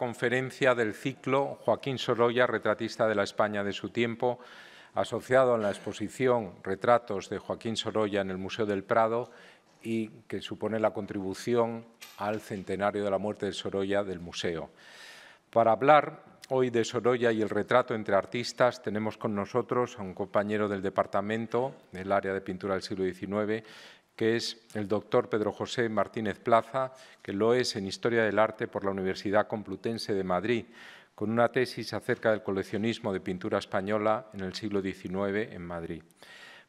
conferencia del ciclo Joaquín Sorolla, retratista de la España de su tiempo, asociado en la exposición Retratos de Joaquín Sorolla en el Museo del Prado y que supone la contribución al centenario de la muerte de Sorolla del museo. Para hablar hoy de Sorolla y el retrato entre artistas, tenemos con nosotros a un compañero del departamento del área de pintura del siglo XIX, que es el doctor Pedro José Martínez Plaza, que lo es en Historia del Arte por la Universidad Complutense de Madrid, con una tesis acerca del coleccionismo de pintura española en el siglo XIX en Madrid.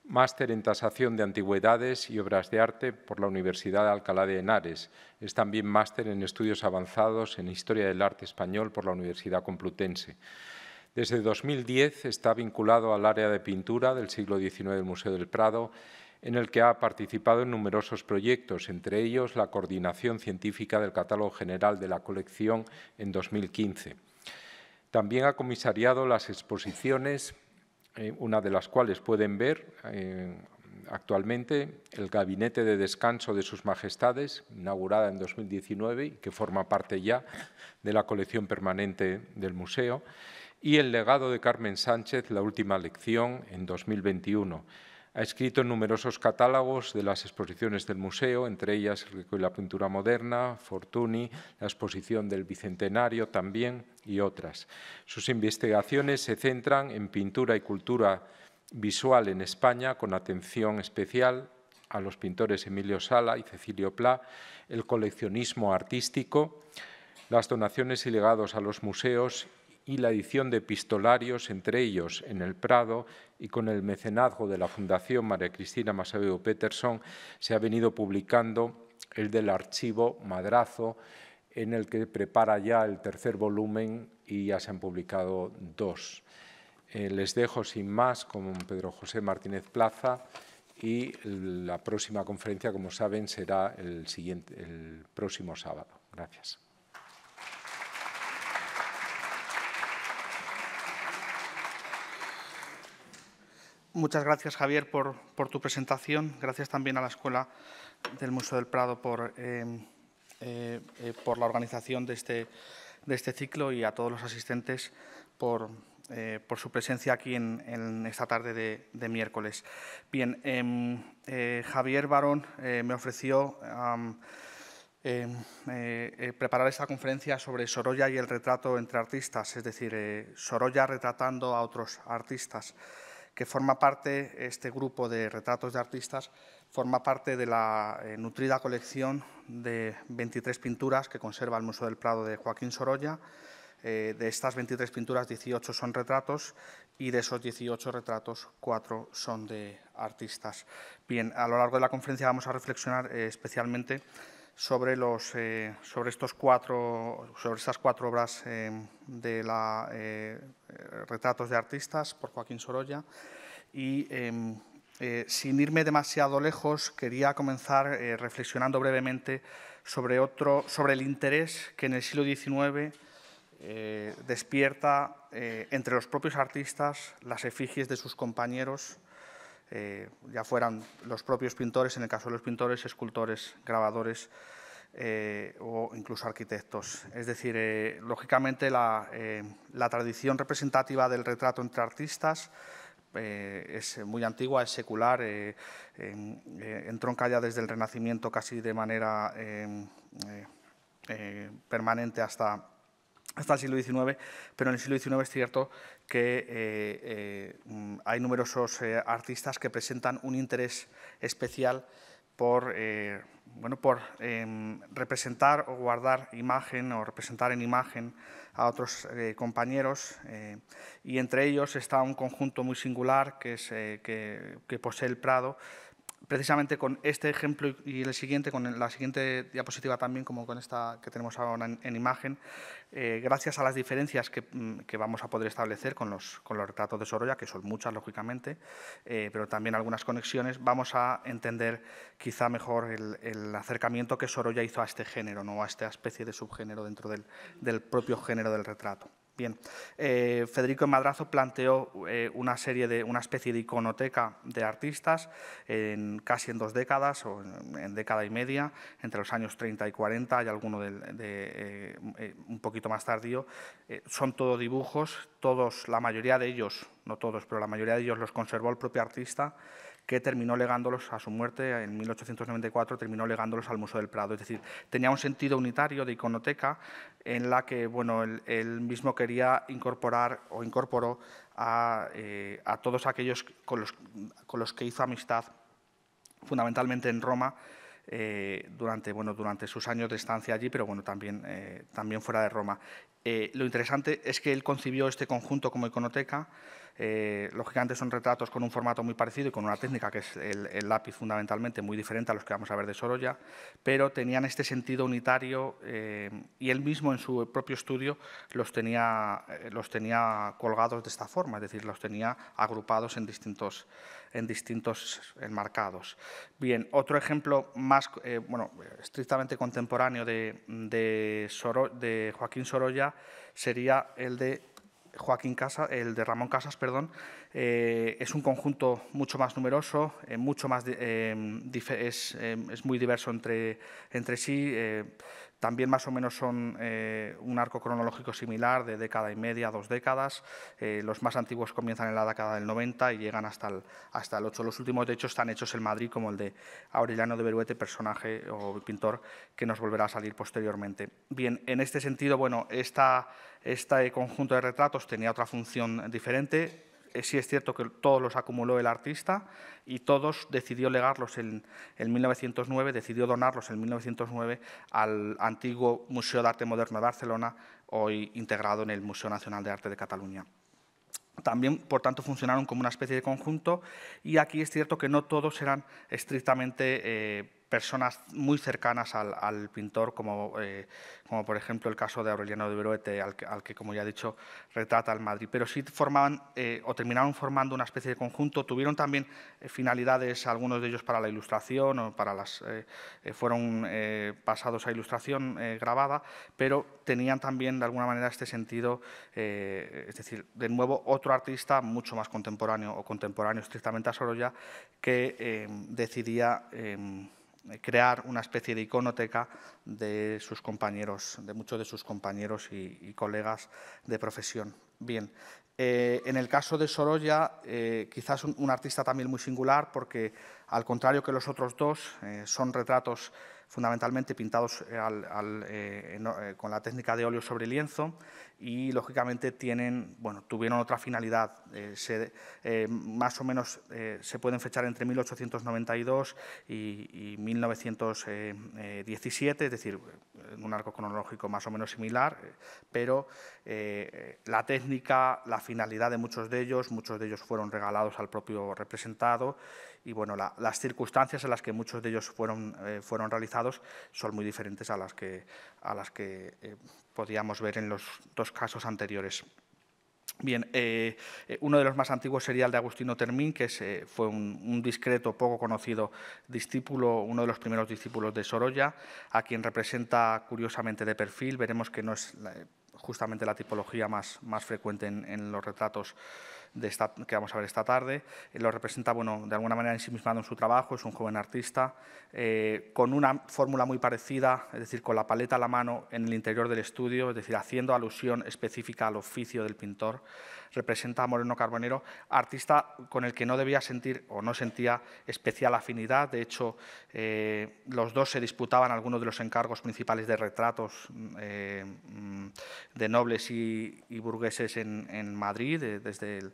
Máster en Tasación de Antigüedades y Obras de Arte por la Universidad de Alcalá de Henares. Es también máster en Estudios Avanzados en Historia del Arte Español por la Universidad Complutense. Desde 2010 está vinculado al área de pintura del siglo XIX del Museo del Prado en el que ha participado en numerosos proyectos, entre ellos la coordinación científica del Catálogo General de la Colección en 2015. También ha comisariado las exposiciones, eh, una de las cuales pueden ver eh, actualmente el Gabinete de Descanso de Sus Majestades, inaugurada en 2019 y que forma parte ya de la colección permanente del museo, y el legado de Carmen Sánchez, la última lección, en 2021 ha escrito numerosos catálogos de las exposiciones del museo, entre ellas la pintura moderna, Fortuny, la exposición del Bicentenario también y otras. Sus investigaciones se centran en pintura y cultura visual en España, con atención especial a los pintores Emilio Sala y Cecilio Pla, el coleccionismo artístico, las donaciones y legados a los museos y la edición de epistolarios, entre ellos en el Prado y con el mecenazgo de la Fundación María Cristina Masabeo Peterson, se ha venido publicando el del archivo Madrazo, en el que prepara ya el tercer volumen y ya se han publicado dos. Eh, les dejo sin más con Pedro José Martínez Plaza y la próxima conferencia, como saben, será el, siguiente, el próximo sábado. Gracias. Muchas gracias, Javier, por, tu presentación. Gracias también a la Escuela del Museo del Prado por, eh, eh, eh, la organización este, de este, ciclo y a todos los asistentes por, su presencia aquí en, esta tarde de, miércoles. Bien, em, Javier Barón me ofreció em, preparar esta conferencia sobre Sorolla y el retrato entre artistas, es decir, Sorolla retratando a otros artistas que forma parte, este grupo de retratos de artistas, forma parte de la eh, nutrida colección de 23 pinturas que conserva el Museo del Prado de Joaquín Sorolla. Eh, de estas 23 pinturas, 18 son retratos y de esos 18 retratos, 4 son de artistas. Bien, a lo largo de la conferencia vamos a reflexionar eh, especialmente sobre, los, sobre, estos cuatro, sobre estas cuatro obras de la eh, retratos de Artistas por Joaquín Sorolla. Y em, eh, sin irme demasiado lejos, quería comenzar eh, reflexionando brevemente sobre, otro, sobre el interés que en el siglo XIX despierta entre los propios artistas las efigies de sus compañeros, ya fueran los propios pintores, en el caso de los pintores, escultores, grabadores, eh, o incluso arquitectos. Es decir, eh, lógicamente eh, la, tradición representativa del retrato entre artistas es muy antigua, es secular, entronca ya desde el Renacimiento casi de manera permanente hasta, hasta el siglo XIX, pero en el siglo XIX es cierto que mm, hay numerosos artistas que presentan un interés especial por, eh, bueno, por em, representar o guardar imagen o representar en imagen a otros eh, compañeros eh, y entre ellos está un conjunto muy singular que posee el Prado, precisamente con este ejemplo y el siguiente, con la siguiente diapositiva también, como con esta que tenemos ahora en, imagen, eh, gracias a las diferencias que, mm, vamos a poder establecer con los, retratos de Sorolla, que son muchas, lógicamente, eh, pero también algunas conexiones, vamos a entender quizá mejor el, acercamiento que Sorolla hizo a este género, no a esta especie de subgénero dentro del propio género del retrato. Bien, eh, Federico Madrazo planteó eh, una serie de una especie de iconoteca de artistas en casi en dos décadas o en, década y media, entre los años 30 y 40 hay alguno de, eh, un poquito más tardío. son todos dibujos, todos, la mayoría de ellos, no todos, pero la mayoría de ellos los conservó el propio artista que terminó legándolos a su muerte en 1894, terminó legándolos al Museo del Prado. Es decir, tenía un sentido unitario de iconoteca en la que bueno, él, mismo quería incorporar o incorporó a, eh, todos aquellos con los, que hizo amistad, fundamentalmente en Roma, eh, durante, bueno, durante sus años de estancia allí, pero bueno, también, eh, también fuera de Roma. lo interesante es que él concibió este conjunto como iconoteca eh, lógicamente son retratos con un formato muy parecido y con una técnica que es el, lápiz fundamentalmente muy diferente a los que vamos a ver de Sorolla, pero tenían este sentido unitario eh, y él mismo en su propio estudio los tenía, eh, los tenía colgados de esta forma, es decir, los tenía agrupados en distintos, en distintos enmarcados. Bien, otro ejemplo más, bueno, estrictamente contemporáneo de, de, de Joaquín Sorolla sería el de Joaquín Casa, el de Ramón Casas, perdón, eh, es un conjunto mucho más numeroso, eh, mucho más eh, es, muy diverso entre, entre sí, también más o menos son eh, un arco cronológico similar de década y media, dos décadas. Eh, los más antiguos comienzan en la década del 90 y llegan hasta el, hasta 8. Los últimos, de hecho, están hechos en Madrid, como el de Aureliano de Beruete, personaje o pintor que nos volverá a salir posteriormente. Bien, en este sentido, bueno, esta, este conjunto de retratos tenía otra función diferente eh, sí es cierto que todos los acumuló el artista y todos decidió legarlos en, 1909, decidió donarlos en 1909 al antiguo Museo de Arte Moderno de Barcelona, hoy integrado en el Museo Nacional de Arte de Cataluña. También, por tanto, funcionaron como una especie de conjunto y aquí es cierto que no todos eran estrictamente... Eh, personas muy cercanas al, pintor, como, eh, como por ejemplo el caso de Aureliano de Beruete, al, que, como ya he dicho, retrata al Madrid. Pero sí formaban eh, o terminaron formando una especie de conjunto. Tuvieron también eh, finalidades, algunos de ellos para la ilustración, o para las, fueron pasados a ilustración grabada, pero tenían también de alguna manera este sentido, es decir, de nuevo otro artista mucho más contemporáneo o contemporáneo estrictamente a Sorolla que decidía em, eh, crear una especie de iconoteca de sus compañeros, de muchos de sus compañeros y, colegas de profesión. Bien, eh, en el caso de Sorolla, eh, quizás un, artista también muy singular, porque al contrario que los otros dos, son retratos fundamentalmente pintados eh, eh, eh, con la técnica de óleo sobre lienzo y, lógicamente, tienen, bueno, tuvieron otra finalidad. más o menos se pueden fechar entre 1892 y, 1917, es decir, en un arco cronológico más o menos similar, pero la técnica, la finalidad de muchos de ellos, muchos de ellos fueron regalados al propio representado y bueno, las circunstancias en las que muchos de ellos fueron, eh, fueron realizados son muy diferentes a las que, a las que eh, podíamos ver en los dos casos anteriores. Bien, eh, uno de los más antiguos sería el de Agustino Termín, que fue un, discreto, poco conocido discípulo, uno de los primeros discípulos de Sorolla, a quien representa curiosamente de perfil. Veremos que no es justamente la tipología más, más frecuente en los retratos que vamos a ver esta tarde. Eh, lo representa, bueno, de alguna manera en sí mismo en su trabajo, es un joven artista, eh, con una fórmula muy parecida, es decir, con la paleta a la mano en el interior del estudio, es decir, haciendo alusión específica al oficio del pintor. Representa a Moreno Carbonero, artista con el que no debía sentir o no sentía especial afinidad. De hecho, eh, los dos se disputaban algunos de los encargos principales de retratos mm, mm, de nobles y, burgueses en, en Madrid, desde el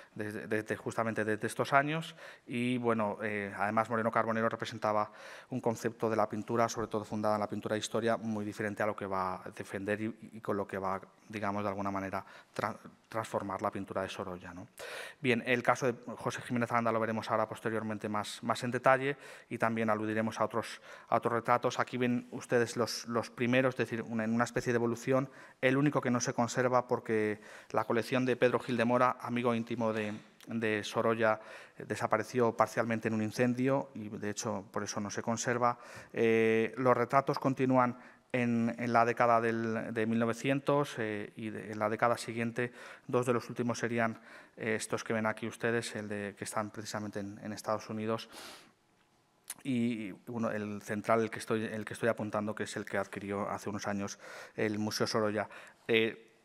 desde, justamente desde estos años. Y bueno, eh, además Moreno Carbonero representaba un concepto de la pintura, sobre todo fundada en la pintura de historia, muy diferente a lo que va a defender y, con lo que va, digamos, de alguna manera transformar la pintura de Sorolla. ¿no? Bien, el caso de José Jiménez Anda lo veremos ahora posteriormente más, más en detalle y también aludiremos a otros, a otros retratos. Aquí ven ustedes los, primeros, es decir, en una especie de evolución, el único que no se conserva porque la colección de Pedro Gil de Mora, amigo íntimo de de, Sorolla eh, desapareció parcialmente en un incendio y, de hecho, por eso no se conserva. Eh, los retratos continúan en, la década del, de 1900 eh, y en la década siguiente dos de los últimos serían estos que ven aquí ustedes, el de, que están precisamente en, Estados Unidos y uno, el central, el que, estoy, el que estoy apuntando, que es el que adquirió hace unos años el Museo Sorolla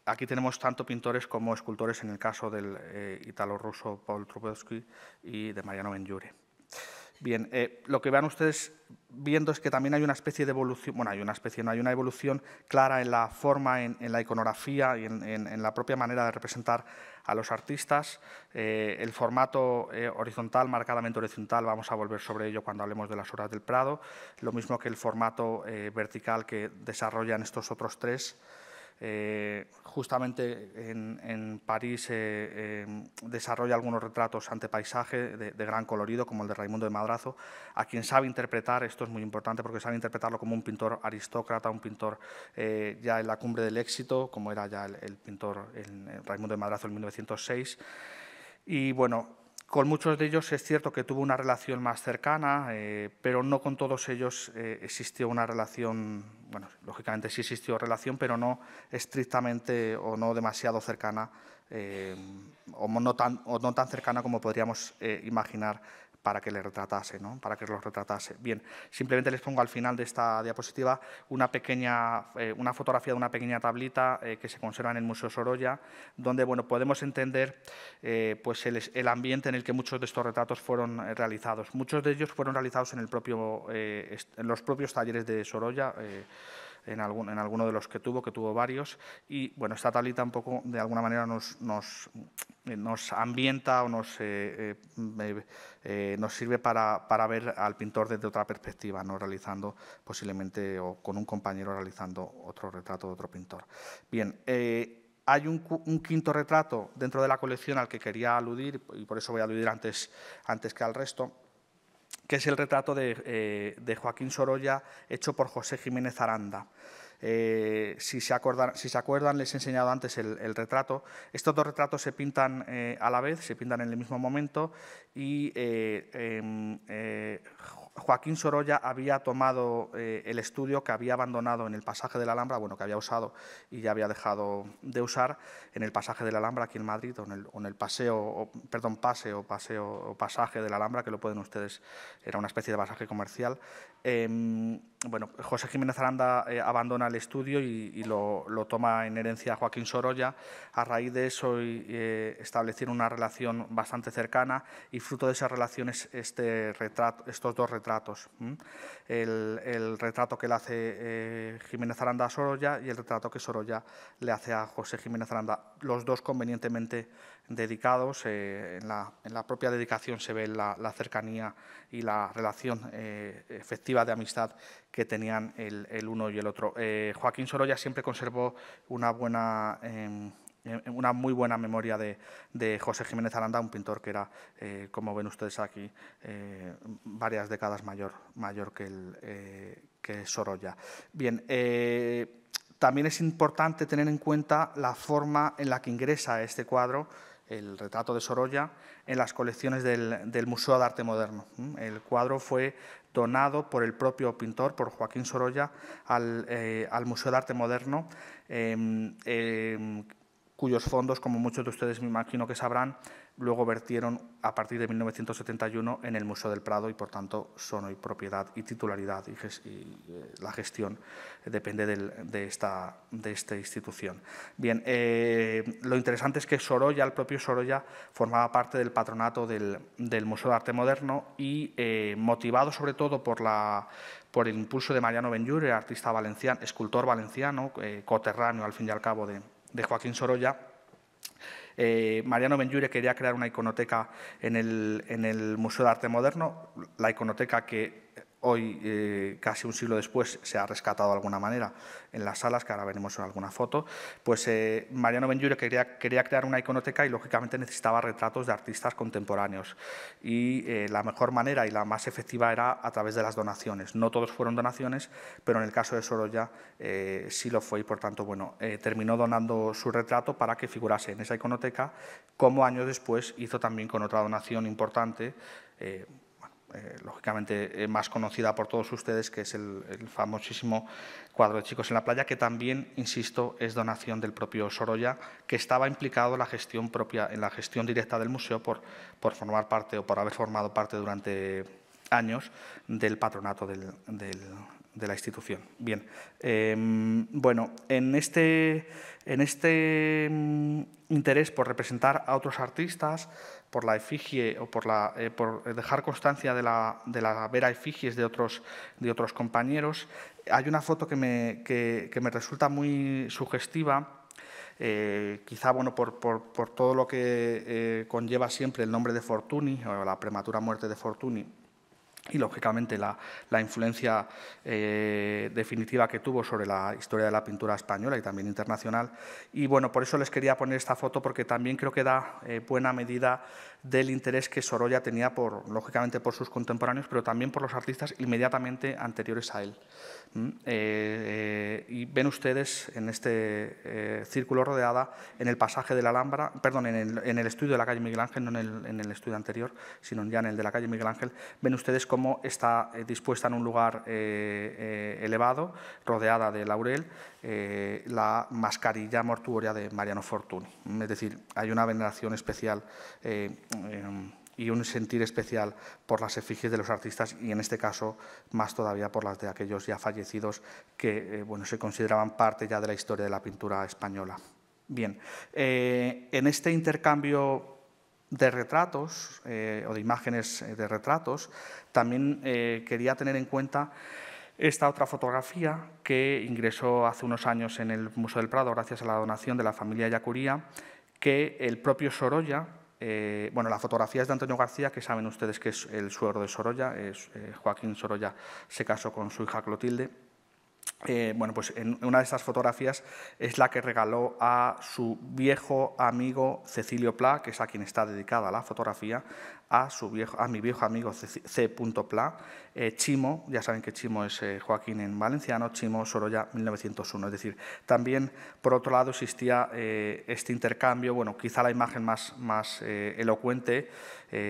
aquí tenemos tanto pintores como escultores en el caso del eh, italo-ruso Paul Trubetsky y de Mariano Benjure. Bien, eh, lo que van ustedes viendo es que también hay una especie de evolución, bueno, hay una especie, no hay una evolución clara en la forma, en, la iconografía y en, la propia manera de representar a los artistas. Eh, el formato horizontal, marcadamente horizontal, vamos a volver sobre ello cuando hablemos de las obras del Prado, lo mismo que el formato vertical que desarrollan estos otros tres eh, justamente en, París eh, em, desarrolla algunos retratos ante paisaje de, gran colorido, como el de Raimundo de Madrazo, a quien sabe interpretar, esto es muy importante porque sabe interpretarlo como un pintor aristócrata, un pintor eh, ya en la cumbre del éxito, como era ya el, pintor Raimundo de Madrazo en 1906. Y bueno, con muchos de ellos es cierto que tuvo una relación más cercana, eh, pero no con todos ellos eh, existió una relación, bueno, lógicamente sí existió relación, pero no estrictamente o no demasiado cercana eh, o, no tan, o no tan cercana como podríamos imaginar para que le retratase, ¿no? para que los retratase. Bien, simplemente les pongo al final de esta diapositiva una pequeña, eh, una fotografía de una pequeña tablita eh, que se conserva en el Museo Sorolla, donde bueno, podemos entender eh, pues el, el, ambiente en el que muchos de estos retratos fueron realizados. Muchos de ellos fueron realizados en, el propio, en los propios talleres de Sorolla en, alguno de los que tuvo, que tuvo varios. Y bueno, esta tablita un poco de alguna manera nos, eh, ambienta o nos, eh, eh, nos sirve para, ver al pintor desde otra perspectiva, no realizando posiblemente o con un compañero realizando otro retrato de otro pintor. Bien. Hay un, un, quinto retrato dentro de la colección al que quería aludir, y por eso voy a aludir antes, antes que al resto, que es el retrato eh, de, Joaquín Sorolla hecho por José Jiménez Aranda. Eh, si, se acuerdan, les he enseñado antes el, retrato. Estos dos retratos se pintan eh, a la vez, se pintan en el mismo momento y em, Joaquín Sorolla había tomado eh, el estudio que había abandonado en el pasaje de la Alhambra, bueno, que había usado y ya había dejado de usar en el pasaje de la Alhambra aquí en Madrid, o en el, paseo, perdón, paseo o pasaje de la Alhambra, que lo pueden ustedes, era una especie de pasaje comercial. Em, bueno, José Jiménez Aranda eh, abandona el estudio y, lo, toma en herencia Joaquín Sorolla. A raíz de eso eh, establecieron una relación bastante cercana y fruto de esas relaciones este retrato, estos dos retratos. El, retrato que le hace eh, Jiménez Aranda a Sorolla y el retrato que Sorolla le hace a José Jiménez Aranda. Los dos convenientemente dedicados. Eh, en, la, propia dedicación se ve la, cercanía y la relación eh, efectiva de amistad que tenían el, uno y el otro. Eh, Joaquín Sorolla siempre conservó una buena em, em, una muy buena memoria de, José Jiménez Aranda, un pintor que era, como ven ustedes aquí, varias décadas mayor, mayor que, que Sorolla. Bien, también es importante tener en cuenta la forma en la que ingresa este cuadro el retrato de Sorolla, en las colecciones del, Museo de Arte Moderno. El cuadro fue donado por el propio pintor, por Joaquín Sorolla, al, eh, Museo de Arte Moderno, em, em, cuyos fondos, como muchos de ustedes me imagino que sabrán, luego vertieron a partir de 1971 en el Museo del Prado y por tanto son hoy propiedad y titularidad y, eh, la gestión depende de, esta, de, esta, institución. Bien, eh, lo interesante es que Sorolla, el propio Sorolla, formaba parte del patronato del, Museo de Arte Moderno y eh, motivado sobre todo por la, por el impulso de Mariano Benlliure, artista valenciano, escultor valenciano, coterráneo al fin y al cabo de, de Joaquín Sorolla, eh, Mariano Benjure quería crear una iconoteca el, en el Museo de Arte Moderno, la iconoteca que hoy, eh, casi un siglo después, se ha rescatado de alguna manera en las salas, que ahora veremos en alguna foto, pues eh, Mariano Benjure quería, quería, crear una iconoteca y lógicamente necesitaba retratos de artistas contemporáneos. Y eh, la mejor manera y la más efectiva era a través de las donaciones. No todos fueron donaciones, pero en el caso de Sorolla sí lo fue y por tanto, bueno, terminó donando su retrato para que figurase en esa iconoteca, como años después hizo también con otra donación importante. Eh, lógicamente eh, más conocida por todos ustedes, que es el, famosísimo cuadro de Chicos en la Playa, que también, insisto, es donación del propio Sorolla, que estaba implicado en la gestión propia, en la gestión directa del museo por, formar parte o por haber formado parte durante años del patronato de la institución. Bien, em, bueno, en este, este mm, interés por representar a otros artistas, por la efigie o por, eh, dejar constancia de la, vera efigies de otros, de otros compañeros. Hay una foto que me, me resulta muy sugestiva, eh, quizá bueno, por, todo lo que eh, conlleva siempre el nombre de Fortuny o la prematura muerte de Fortuny y lógicamente la, la influencia eh, definitiva que tuvo sobre la historia de la pintura española y también internacional. Y bueno, por eso les quería poner esta foto porque también creo que da eh, buena medida del interés que Sorolla tenía, por, lógicamente, por sus contemporáneos, pero también por los artistas inmediatamente anteriores a él. Mm, eh, y ven ustedes en este círculo rodeada, en el pasaje de la Alhambra, perdón, en el, en el estudio de la calle Miguel Ángel, no en el, en el, estudio anterior, sino ya en el de la calle Miguel Ángel, ven ustedes cómo cómo está eh, dispuesta en un lugar eh, eh, elevado, rodeada de laurel, la mascarilla mortuoria de Mariano Fortuny. Es decir, hay una veneración especial em, y un sentir especial por las efigies de los artistas y en este caso más todavía por las de aquellos ya fallecidos que bueno, se consideraban parte ya de la historia de la pintura española. Bien, en este intercambio de retratos eh, o de imágenes eh, de retratos, también eh, quería tener en cuenta esta otra fotografía que ingresó hace unos años en el Museo del Prado gracias a la donación de la familia Yacuría, que el propio Sorolla, bueno, la fotografía es de Antonio García, que saben ustedes que es el suegro de Sorolla, es, Joaquín Sorolla se casó con su hija Clotilde, eh, bueno, pues en una de esas fotografías es la que regaló a su viejo amigo Cecilio Pla, que es a quien está dedicada la fotografía, a, su viejo, a mi viejo amigo C. Pla, eh, Chimo, ya saben que Chimo es eh, Joaquín en valenciano, Chimo Sorolla 1901. Es decir, también por otro lado existía este intercambio, bueno, quizá la imagen más, más elocuente,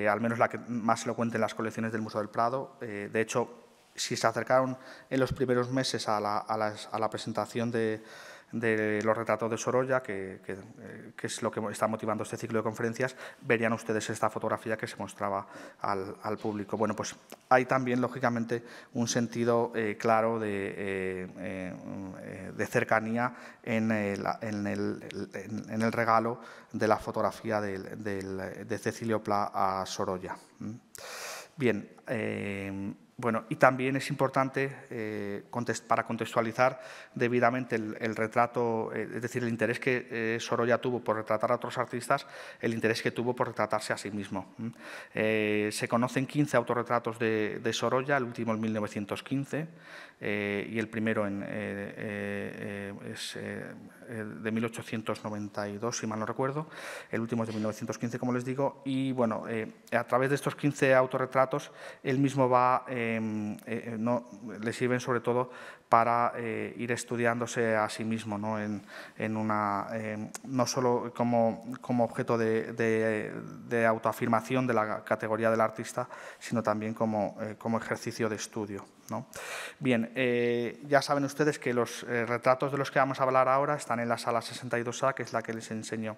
al menos la que más elocuente en las colecciones del Museo del Prado, de hecho, si se acercaron en los primeros meses a la, presentación de, los retratos de Sorolla, eh, que, es lo que está motivando este ciclo de conferencias, verían ustedes esta fotografía que se mostraba al, público. Bueno, pues hay también, lógicamente, un sentido eh, claro de, eh, cercanía en el, regalo de la fotografía de Cecilio Pla a Sorolla. Bien. Bueno, y también es importante, eh, para contextualizar debidamente el, retrato, eh, es decir, el interés que eh, Sorolla tuvo por retratar a otros artistas, el interés que tuvo por retratarse a sí mismo. se conocen 15 autorretratos de, de Sorolla, el último en 1915, eh, y el primero en, eh, eh, es de 1892, si mal no recuerdo, el último es de 1915, como les digo, y bueno, a través de estos 15 autorretratos, él mismo va, em, no, le sirven sobre todo para eh, ir estudiándose a sí mismo, ¿no? En, una, em, no solo como, objeto de, autoafirmación de la categoría del artista, sino también como, eh, ejercicio de estudio. Bien, eh, ya saben ustedes que los retratos de los que vamos a hablar ahora están en la sala 62A, que es la que les enseño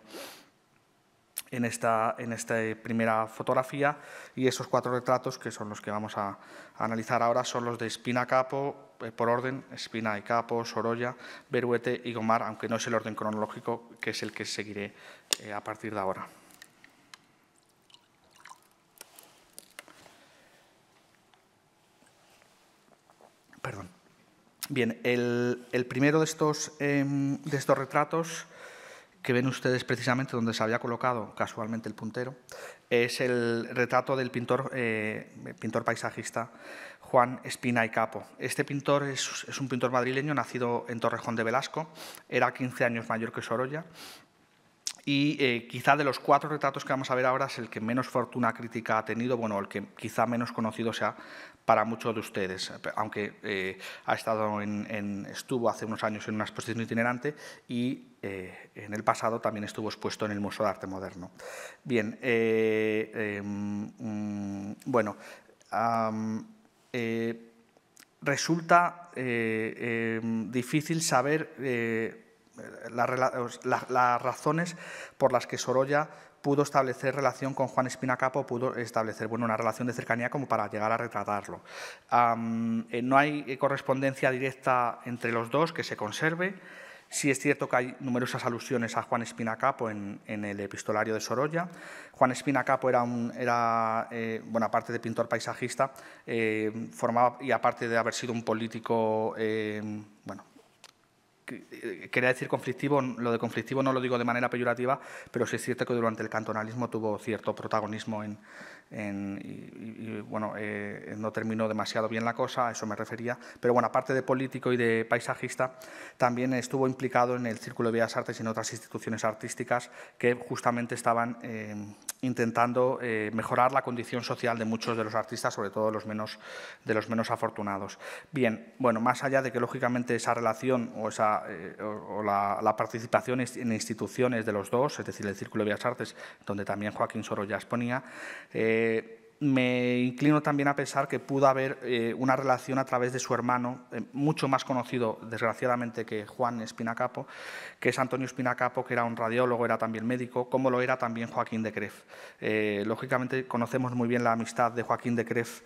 en esta, en esta primera fotografía, y esos cuatro retratos, que son los que vamos a, a analizar ahora, son los de Spina Capo, eh, por orden, Espina y Capo, Sorolla, Beruete y Gomar, aunque no es el orden cronológico que es el que seguiré eh, a partir de ahora. Perdón. Bien, el, primero de estos em, retratos que ven ustedes precisamente donde se había colocado casualmente el puntero, es el retrato del pintor, eh, pintor paisajista Juan Espina y Capo. Este pintor es, es, un pintor madrileño nacido en Torrejón de Velasco, era 15 años mayor que Sorolla y eh, quizá de los cuatro retratos que vamos a ver ahora es el que menos fortuna crítica ha tenido, bueno, el que quizá menos conocido sea para muchos de ustedes, eh, aunque eh, ha estado en, estuvo hace unos años en una exposición itinerante y en el pasado también estuvo expuesto en el Museo de Arte Moderno. Bien, em, mm, bueno, resulta em, difícil saber las, razones por las que Sorolla pudo establecer relación con Juan Espinacapo, pudo establecer bueno, una relación de cercanía como para llegar a retratarlo. Eh, no hay eh, correspondencia directa entre los dos que se conserve. Sí es cierto que hay numerosas alusiones a Juan Espinacapo en, en el epistolario de Sorolla. Juan Espinacapo era, un, era eh, bueno, aparte de pintor paisajista, formaba, y aparte de haber sido un político... Eh, quería decir conflictivo, lo de conflictivo no lo digo de manera peyorativa, pero sí es cierto que durante el cantonalismo tuvo cierto protagonismo en, y, bueno, eh, no terminó demasiado bien la cosa, a eso me refería, pero bueno, aparte de político y de paisajista, también estuvo implicado en el Círculo de Bellas Artes y en otras instituciones artísticas que justamente estaban eh, intentando eh, mejorar la condición social de muchos de los artistas, sobre todo los menos, de los menos afortunados. Bien, bueno, más allá de que lógicamente esa relación o, esa, la, participación en instituciones de los dos, es decir, el Círculo de Bellas Artes, donde también Joaquín Sorolla exponía, eh, me inclino también a pensar que pudo haber eh, una relación a través de su hermano, eh, mucho más conocido, desgraciadamente, que Juan Espinacapo, que es Antonio Espinacapo, que era un radiólogo, era también médico, como lo era también Joaquín de Cref. lógicamente, conocemos muy bien la amistad de Joaquín de Cref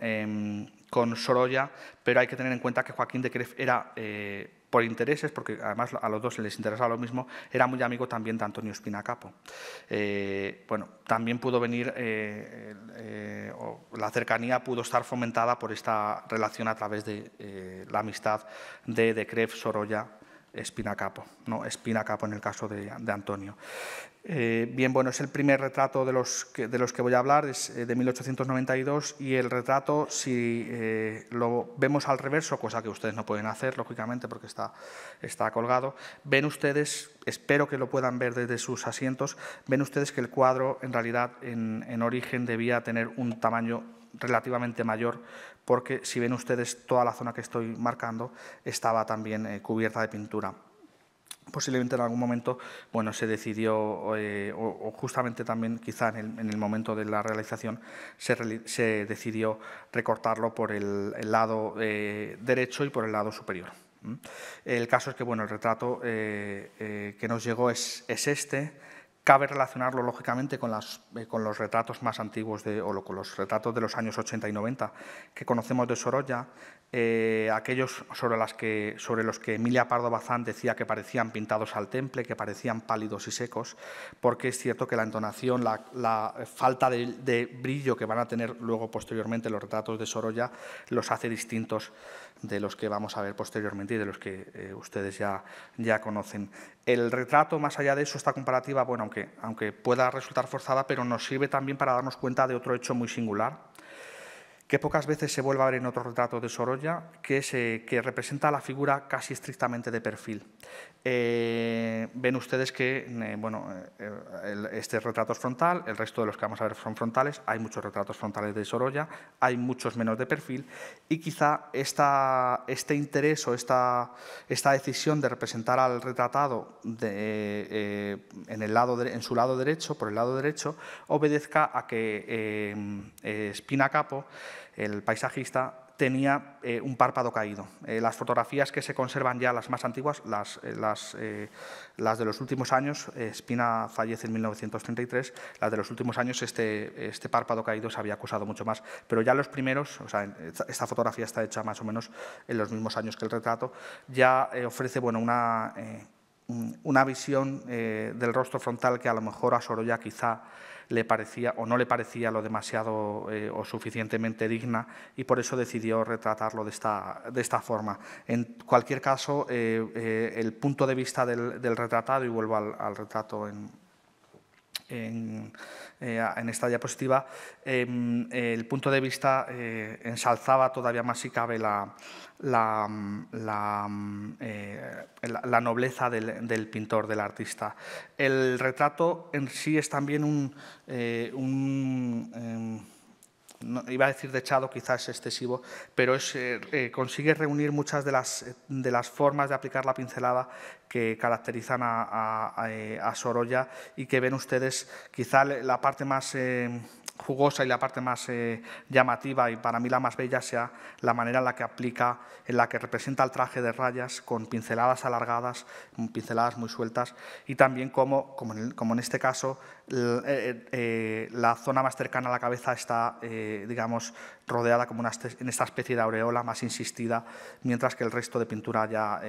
em, con, Sorolla, pero hay que tener en cuenta que Joaquín de Cref era por intereses, porque además a los dos les interesaba lo mismo, era muy amigo también de Antonio Espina eh, bueno, también pudo venir, eh, eh, la cercanía pudo estar fomentada por esta relación a través de la amistad de Decref, Sorolla, Espina no Espina en el caso de Antonio. Eh, bien, bueno, es el primer retrato de los que, de los que voy a hablar, es eh, de 1892, y el retrato, si eh, lo vemos al reverso, cosa que ustedes no pueden hacer, lógicamente, porque está, está colgado, ven ustedes, espero que lo puedan ver desde sus asientos, ven ustedes que el cuadro, en realidad, en origen debía tener un tamaño relativamente mayor, porque si ven ustedes toda la zona que estoy marcando, estaba también cubierta de pintura posiblemente en algún momento bueno se decidió eh, o, justamente también quizá en el, momento de la realización se, decidió recortarlo por el, lado eh, derecho y por el lado superior el caso es que bueno el retrato eh, que nos llegó es, es este Cabe relacionarlo, lógicamente, eh, con, los retratos más antiguos de, o con los retratos de los años 80 y 90 que conocemos de Sorolla, eh, aquellos sobre, los que Emilia Pardo Bazán decía que parecían pintados al temple, que parecían pálidos y secos, porque es cierto que la entonación, la, falta de, de brillo que van a tener luego posteriormente los retratos de Sorolla los hace distintos de los que vamos a ver posteriormente y de los que eh, ustedes ya, ya conocen. El retrato, más allá de eso, esta comparativa, bueno, aunque, aunque pueda resultar forzada, pero nos sirve también para darnos cuenta de otro hecho muy singular, que pocas veces se vuelve a ver en otro retrato de Sorolla, que, es, eh, que representa la figura casi estrictamente de perfil. Eh, ven ustedes que eh, bueno, este retrato es frontal, el resto de los que vamos a ver son frontales, hay muchos retratos frontales de Sorolla, hay muchos menos de perfil, y quizá este interés o esta, esta decisión de representar al retratado en, el lado en su lado derecho, por el lado derecho, obedezca a que Spina Capo el paisajista, tenía eh, un párpado caído. Eh, las fotografías que se conservan ya, las más antiguas, las, de eh, los últimos años, Espina fallece en 1933, las de los últimos años este, este, párpado caído se había acusado mucho más, pero ya los primeros, esta fotografía está hecha más o menos en los mismos años que el retrato, ya ofrece bueno, una, una visión del rostro frontal que a lo mejor a Sorolla quizá le parecía o no le parecía lo demasiado eh, o suficientemente digna y por eso decidió retratarlo de esta, de esta forma. En cualquier caso, eh, eh, el punto de vista del, retratado, y vuelvo al retrato en, eh, en, esta diapositiva, em, el punto de vista eh, ensalzaba todavía más, si cabe, la, la, eh, nobleza del, pintor, del artista. El retrato en sí es también un... Em, iba a decir dechado, quizás excesivo, pero es, consigue reunir muchas de las, de las formas de aplicar la pincelada que caracterizan a, eh, a, Sorolla y que ven ustedes quizá la parte más eh, jugosa y la parte más eh, llamativa y para mí la más bella sea la manera en la que aplica, en la que representa el traje de rayas con pinceladas alargadas, pinceladas muy sueltas y también como, como, en, este caso, la zona más cercana a la cabeza está, digamos, rodeada como en esta especie de aureola más insistida, mientras que el resto de pintura ya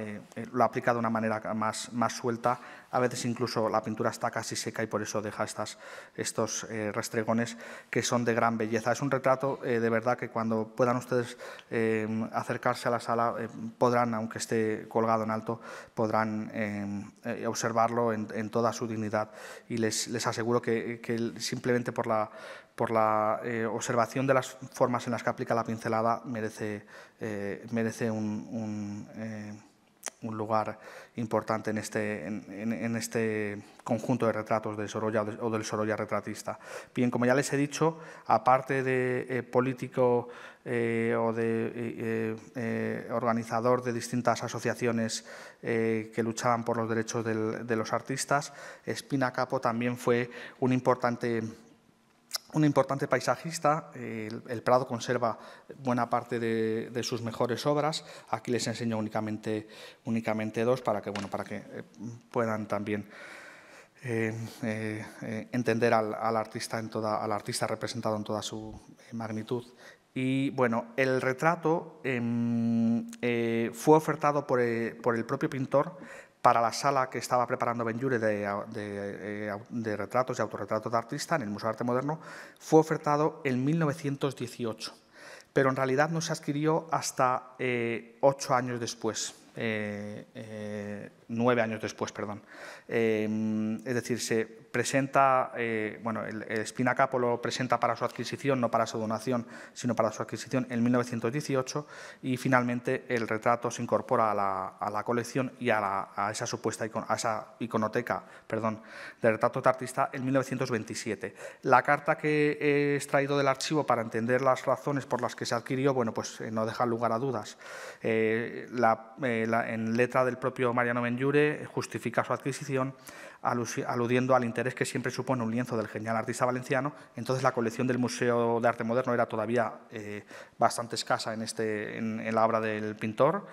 lo aplica de una manera más, más suelta, a veces incluso la pintura está casi seca y por eso deja estas, estos eh, restregones que son de gran belleza. Es un retrato eh, de verdad que cuando puedan ustedes eh, acercarse a la sala podrán, aunque esté colgado en alto, podrán observarlo en, toda su dignidad y les, les aseguro que, simplemente por la, por la observación de las formas en las que aplica la pincelada merece, merece un, un lugar importante en este, en, este conjunto de retratos del Sorolla o del Sorolla retratista. Bien, como ya les he dicho, aparte de eh, político eh, o de eh, organizador de distintas asociaciones que luchaban por los derechos de los artistas, Espina Capo también fue un importante un importante paisajista, el, Prado conserva buena parte de, sus mejores obras. Aquí les enseño únicamente, dos para que, eh, puedan también eh, eh, entender al, artista representado en toda su magnitud. Y bueno, el retrato em, fue ofertado por el propio pintor para la sala que estaba preparando Benjure de, de, eh, retratos y autorretratos de artista en el Museo de Arte Moderno, fue ofertado en 1918, pero en realidad no se adquirió hasta eh, ocho años después. Eh, nueve años después, perdón. Em, es decir, se presenta, eh, bueno, el, el Spinacapo lo presenta para su adquisición, no para su donación, sino para su adquisición en 1918 y finalmente el retrato se incorpora a la, colección y a, esa supuesta a esa iconoteca perdón, del retrato de artista en 1927. La carta que he extraído del archivo para entender las razones por las que se adquirió, bueno, pues eh, no deja lugar a dudas. Eh, en letra del propio Mariano Mendoza, justifica su adquisición aludiendo al interés que siempre supone un lienzo del genial artista valenciano. Entonces la colección del Museo de Arte Moderno era todavía eh, bastante escasa en, este, en la obra del pintor.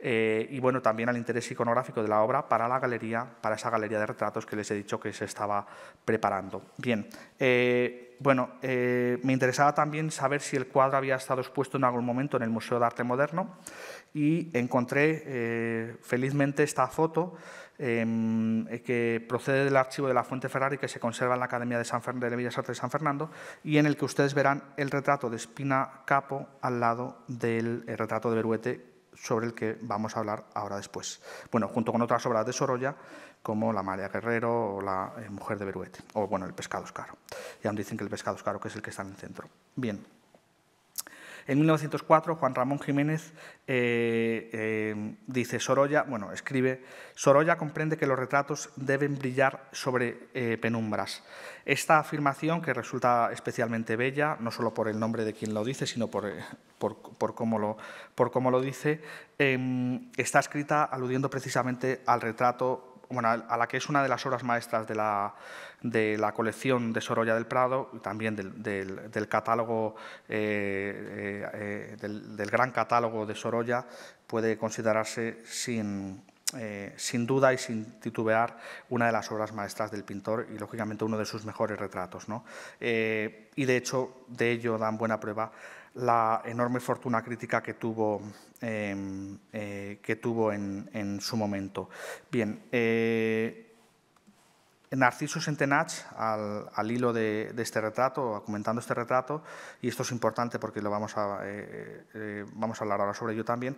Eh, y bueno, también al interés iconográfico de la obra para la galería, para esa galería de retratos que les he dicho que se estaba preparando. Bien, eh, bueno, eh, me interesaba también saber si el cuadro había estado expuesto en algún momento en el Museo de Arte Moderno y encontré felizmente esta foto em, que procede del archivo de la Fuente Ferrari que se conserva en la Academia de, San de Bellas Artes de San Fernando y en el que ustedes verán el retrato de Espina Capo al lado del retrato de Beruete sobre el que vamos a hablar ahora después. Bueno, junto con otras obras de Sorolla, como La María Guerrero o La eh, Mujer de Beruete, o bueno, El pescado es caro. Ya nos dicen que el pescado es caro, que es el que está en el centro. Bien. En 1904, Juan Ramón Jiménez eh, eh, dice, Sorolla, bueno, escribe, Sorolla comprende que los retratos deben brillar sobre eh, penumbras. Esta afirmación, que resulta especialmente bella, no solo por el nombre de quien lo dice, sino por, por, cómo, lo, por cómo, lo, dice, em, está escrita aludiendo precisamente al retrato a la que es una de las obras maestras de la, de la colección de Sorolla del Prado, y también del, catálogo, eh, eh, eh, del, gran catálogo de Sorolla, puede considerarse sin, sin duda y sin titubear una de las obras maestras del pintor y, lógicamente, uno de sus mejores retratos. y, de hecho, de ello dan buena prueba la enorme fortuna crítica que tuvo Em, eh, que tuvo en, su momento. Bien, eh, Narciso Sentenach, al, hilo de, este retrato, comentando este retrato, y esto es importante porque lo vamos a, eh, vamos a hablar ahora sobre ello también,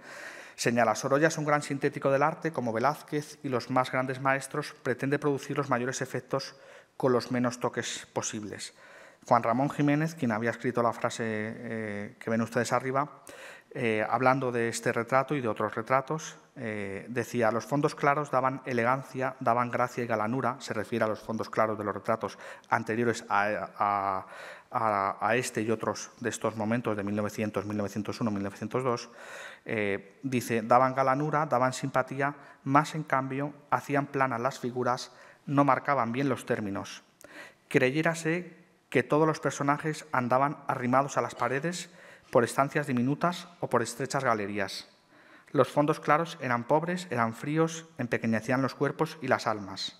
señala, Sorolla es un gran sintético del arte, como Velázquez y los más grandes maestros, pretende producir los mayores efectos con los menos toques posibles. Juan Ramón Jiménez, quien había escrito la frase que ven ustedes arriba, eh, hablando de este retrato y de otros retratos, eh, decía, los fondos claros daban elegancia, daban gracia y galanura, se refiere a los fondos claros de los retratos anteriores a, este y otros de estos momentos de 1900, 1901, 1902, dice, daban galanura, daban simpatía, más en cambio hacían planas las figuras, no marcaban bien los términos. Creyérase que todos los personajes andaban arrimados a las paredes, por estancias diminutas o por estrechas galerías. Los fondos claros eran pobres, eran fríos, empequeñecían los cuerpos y las almas.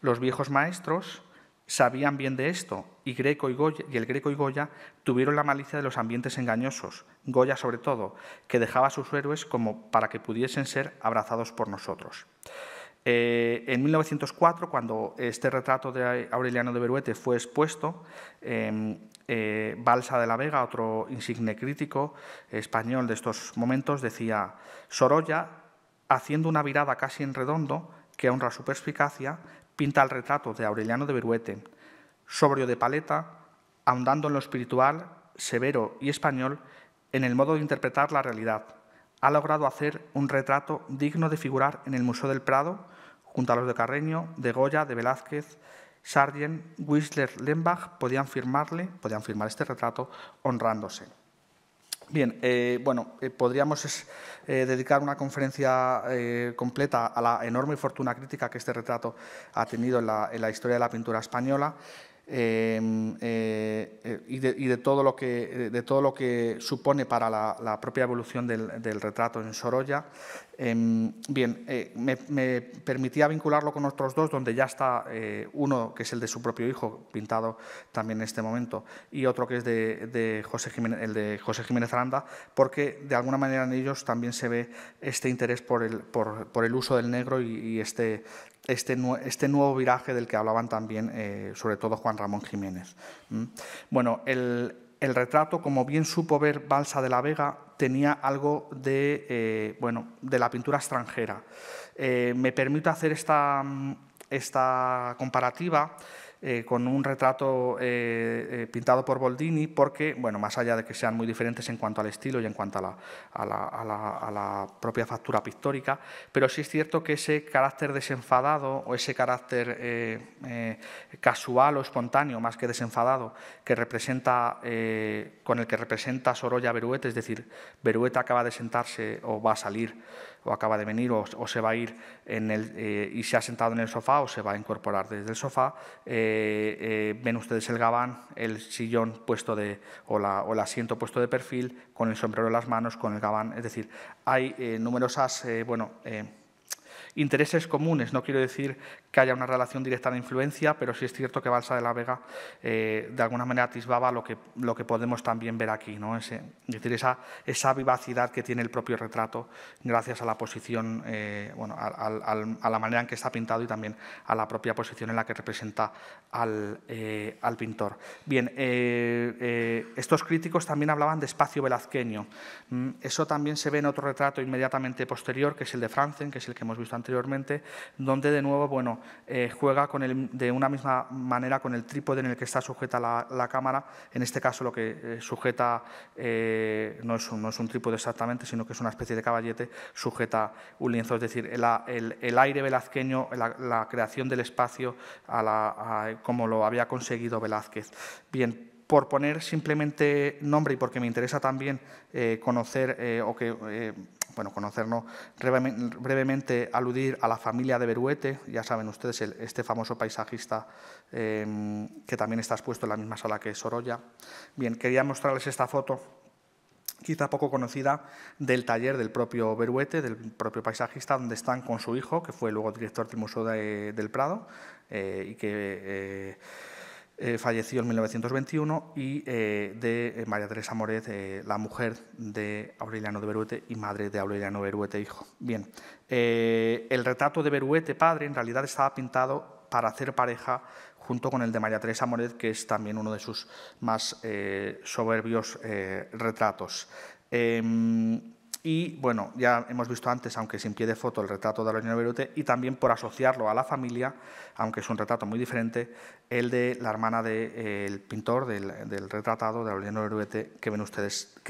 Los viejos maestros sabían bien de esto y, Greco y, Goya, y el Greco y Goya tuvieron la malicia de los ambientes engañosos, Goya sobre todo, que dejaba a sus héroes como para que pudiesen ser abrazados por nosotros. Eh, en 1904, cuando este retrato de Aureliano de Beruete fue expuesto, em, eh, Balsa de la Vega, otro insigne crítico español de estos momentos, decía, Sorolla, haciendo una virada casi en redondo, que honra su perspicacia, pinta el retrato de Aureliano de Beruete, sobrio de paleta, ahondando en lo espiritual, severo y español, en el modo de interpretar la realidad ha logrado hacer un retrato digno de figurar en el Museo del Prado, junto a los de Carreño, de Goya, de Velázquez, Sargent, Whistler, Lembach, podían firmarle, podían firmar este retrato honrándose. Bien, eh, bueno, eh, podríamos eh, dedicar una conferencia completa a la enorme fortuna crítica que este retrato ha tenido en la historia de la pintura española Em, eh, eh, y, de, todo lo que, eh, de todo lo que supone para la, propia evolución del, retrato en Sorolla. Em, bien, me, permitía vincularlo con otros dos, donde ya está uno que es el de su propio hijo, pintado también en este momento, y otro que es de, José el de José Jiménez Aranda, porque de alguna manera en ellos también se ve este interés por el, por, el uso del negro y, y este este, este, nuevo viraje del que hablaban también, eh, sobre todo Juan Ramón Jiménez. Bueno, el, retrato, como bien supo ver Balsa de la Vega, tenía algo de, eh, bueno, de la pintura extranjera. Eh, me permito hacer esta, esta comparativa eh, con un retrato eh, eh, pintado por Boldini, porque, bueno, más allá de que sean muy diferentes en cuanto al estilo y en cuanto a la, propia factura pictórica, pero sí es cierto que ese carácter desenfadado o ese carácter casual o espontáneo, más que desenfadado, que representa, con el que representa Sorolla Beruete, es decir, Beruete acaba de sentarse o va a salir o acaba de venir o, se va a ir en el, eh, y se ha sentado en el sofá o se va a incorporar desde el sofá. Eh, eh, ven ustedes el gabán, el sillón puesto de, o, o, el asiento puesto de perfil, con el sombrero en las manos, con el gabán. Es decir, hay numerosas, bueno, Intereses comunes, no quiero decir que haya una relación directa de influencia, pero sí es cierto que Balsa de la Vega eh, de alguna manera atisbaba lo que, lo que podemos también ver aquí, ¿no? es decir, esa, vivacidad que tiene el propio retrato gracias a la posición, eh, bueno, a, la manera en que está pintado y también a la propia posición en la que representa al, eh, al pintor. Bien, estos críticos también hablaban de espacio velazqueño. Mm, eso también se ve en otro retrato inmediatamente posterior, que es el de Franzen, que es el que hemos visto antes anteriormente, donde de nuevo bueno, eh, juega con el, de una misma manera con el trípode en el que está sujeta la, cámara. En este caso lo que eh, sujeta eh, no, es un, trípode exactamente, sino que es una especie de caballete sujeta un lienzo. Es decir, el, aire velazqueño, la, creación del espacio a la, como lo había conseguido Velázquez. Bien, por poner simplemente nombre y porque me interesa también eh, conocer eh, o que eh, bueno conocernos brevemente, aludir a la familia de Beruete, ya saben ustedes este famoso paisajista em, que también está expuesto en la misma sala que Sorolla. Bien, quería mostrarles esta foto quizá poco conocida, del taller del propio Beruete, del propio paisajista, donde están con su hijo, que fue luego director del Museo del Prado, y que eh, falleció en 1921, y eh, de eh, María Teresa Moret, la mujer de Aureliano de Beruete y madre de Aureliano Beruete, hijo. Bien, el retrato de Beruete, padre, en realidad estaba pintado para hacer pareja junto con el de María Teresa Moret, que es también uno de sus más soberbios retratos. Em, y bueno, ya hemos visto antes, aunque sin pie de foto, el retrato de Aureliano Beruete, y también por asociarlo a la familia, aunque es un retrato muy diferente, el de la hermana eh, del pintor, del, retratado de Aureliano Heruete que,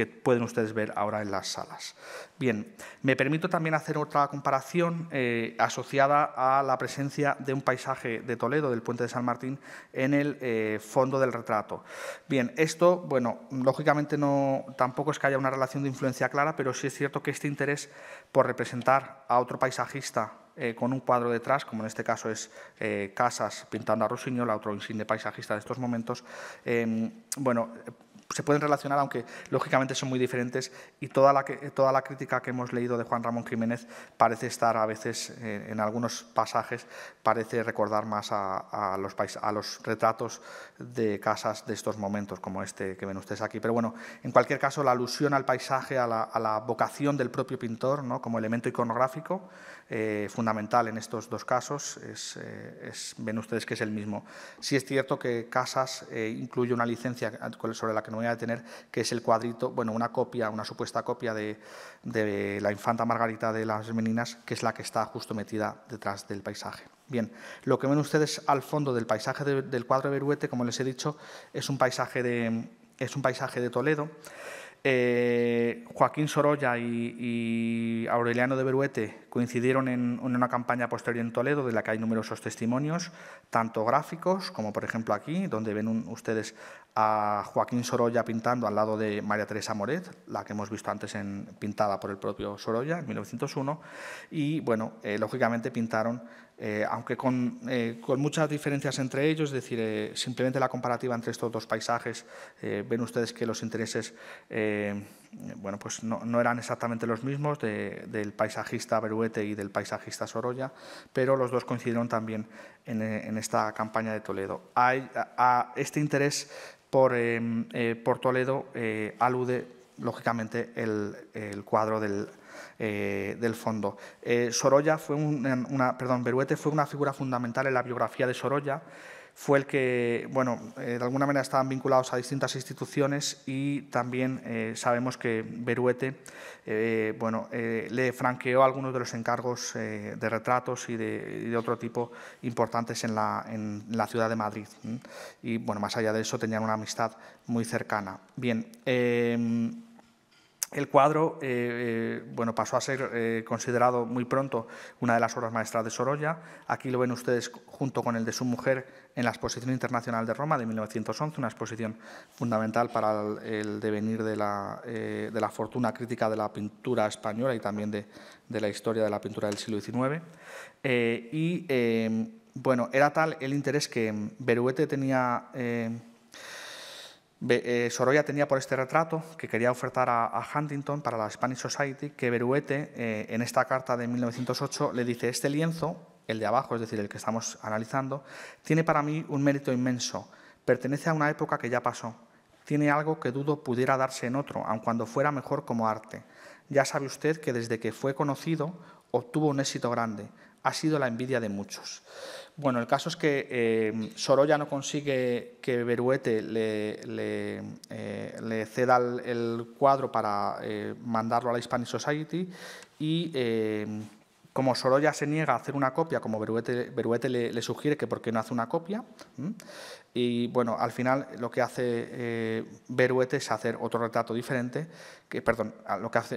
pueden ustedes ver ahora en las salas. Bien, me permito también hacer otra comparación eh, asociada a la presencia de un paisaje de Toledo, del puente de San Martín, en el eh, fondo del retrato. Bien, esto, bueno, lógicamente no, tampoco es que haya una relación de influencia clara, pero sí es cierto que este interés por representar a otro paisajista eh, con un cuadro detrás, como en este caso es eh, Casas pintando a la otro insigne paisajista de estos momentos, em, bueno, se pueden relacionar, aunque lógicamente son muy diferentes, y toda la, crítica que hemos leído de Juan Ramón Jiménez parece estar a veces, eh, en algunos pasajes, parece recordar más a, los, a los retratos de casas de estos momentos, como este que ven ustedes aquí. Pero bueno, en cualquier caso, la alusión al paisaje, a la, vocación del propio pintor ¿no? como elemento iconográfico, eh, fundamental en estos dos casos eh, es, ven ustedes que es el mismo. Sí es cierto que Casas eh, incluye una licencia sobre la que no voy a detener, que es el cuadrito, bueno, una copia, una supuesta copia de, la infanta Margarita de las Meninas, que es la que está justo metida detrás del paisaje. Bien, lo que ven ustedes al fondo del paisaje del cuadro de Beruete, como les he dicho, es un paisaje de, es un paisaje de Toledo. Eh, Joaquín Sorolla y, Aureliano de Beruete coincidieron en, una campaña posterior en Toledo de la que hay numerosos testimonios, tanto gráficos como por ejemplo aquí, donde ven ustedes a Joaquín Sorolla pintando al lado de María Teresa Moret, la que hemos visto antes en, pintada por el propio Sorolla en 1901, y bueno, eh, lógicamente pintaron eh, aunque eh, con, muchas diferencias entre ellos, es decir, eh, simplemente la comparativa entre estos dos paisajes, ven ustedes que los intereses bueno, pues no, eran exactamente los mismos del paisajista Beruete y del paisajista Sorolla, pero los dos coincidieron también en, esta campaña de Toledo. A, a este interés por, por Toledo alude, lógicamente, el cuadro del eh, del fondo. Eh, Sorolla fue una, perdón, Beruete fue una figura fundamental en la biografía de Sorolla. Fue el que, bueno, eh, de alguna manera estaban vinculados a distintas instituciones y también sabemos que Beruete, bueno, le franqueó algunos de los encargos de retratos y de, otro tipo importantes en la, en la ciudad de Madrid. Y, bueno, más allá de eso, tenían una amistad muy cercana. Bien. Em, el cuadro eh, eh, bueno, pasó a ser eh, considerado muy pronto una de las obras maestras de Sorolla. Aquí lo ven ustedes junto con el de su mujer en la Exposición Internacional de Roma de 1911, una exposición fundamental para el, devenir de la, fortuna crítica de la pintura española y también de, la historia de la pintura del siglo XIX. y bueno, era tal el interés que Beruete tenía eh, Sorolla tenía por este retrato que quería ofertar a, Huntington para la Spanish Society que Beruete, eh, en esta carta de 1908, le dice, este lienzo, el de abajo, es decir, el que estamos analizando, tiene para mí un mérito inmenso, pertenece a una época que ya pasó, tiene algo que dudo pudiera darse en otro, aun cuando fuera mejor como arte. Ya sabe usted que desde que fue conocido obtuvo un éxito grande, ha sido la envidia de muchos. Bueno, el caso es que eh, Sorolla no consigue que Beruete le, le, eh, ceda el, cuadro para eh, mandarlo a la Hispanic Society y eh, como Sorolla se niega a hacer una copia, como Beruete, le, le, sugiere que por qué no hace una copia, y bueno, al final lo que hace eh, Beruete es hacer otro retrato diferente, que, perdón,